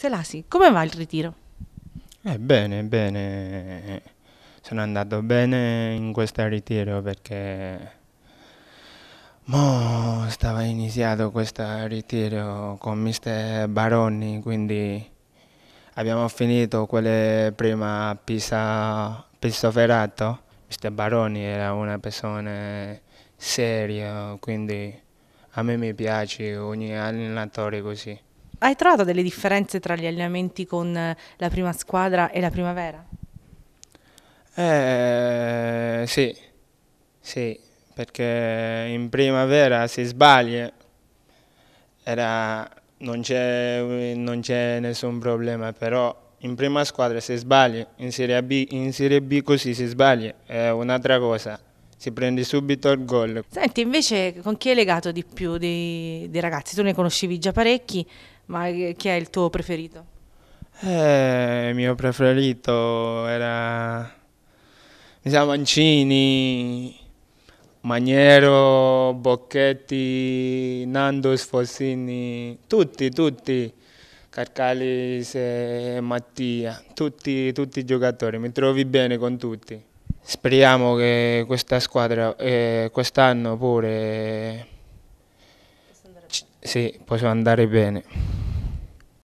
Selasi, come va il ritiro? Eh, bene, bene. Sono andato bene in questo ritiro perché mo stava iniziato questo ritiro con mister Baroni, quindi abbiamo finito quelle prima Pisa, Pistoferato. Mister Baroni era una persona seria, quindi a me mi piace ogni allenatore così. Hai trovato delle differenze tra gli allenamenti con eh, la prima squadra e la primavera? Eh, sì, sì, perché in primavera si sbaglia, era, non, c'è, non c'è nessun problema, però in prima squadra si sbaglia, in Serie B, in serie B così si sbaglia, è un'altra cosa si prende subito il gol. Senti, invece con chi hai legato di più dei, dei ragazzi? Tu ne conoscevi già parecchi, ma eh, chi è il tuo preferito? Eh, il mio preferito era... Mi Mancini, Maniero, Bocchetti, Nando Sfossini, tutti, tutti. Carcalis e Mattia, tutti, tutti i giocatori, mi trovi bene con tutti. Speriamo che questa squadra eh, quest'anno pure possa andare, sì, possa andare bene.